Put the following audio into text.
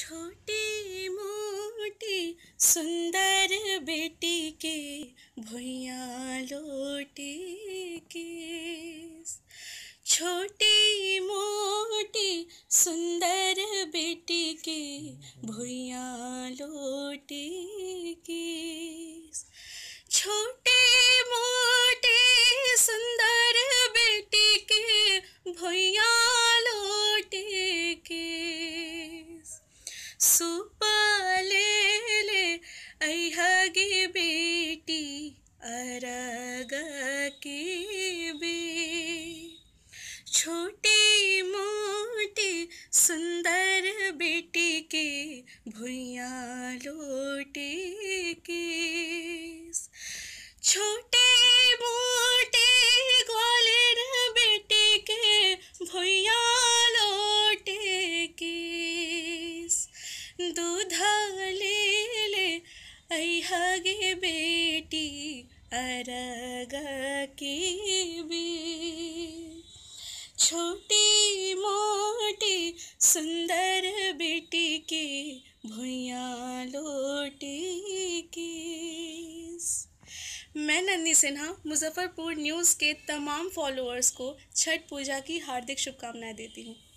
छोटी मोटी सुंदर बेटी के भुया लोटी के छोटी मोटी सुंदर बेटी के भुया लोटी सुपाले ले आई बेटी अरग के बे छोटी मोटी सुंदर बेटी के भुया लोटी दूधा ले ले ऐहागे बेटी अरग की भी छोटी मोटी सुंदर बेटी की भुया लोटी की मैं नन्नी सिन्हा मुजफ्फरपुर न्यूज़ के तमाम फॉलोअर्स को छठ पूजा की हार्दिक शुभकामनाएं देती हूँ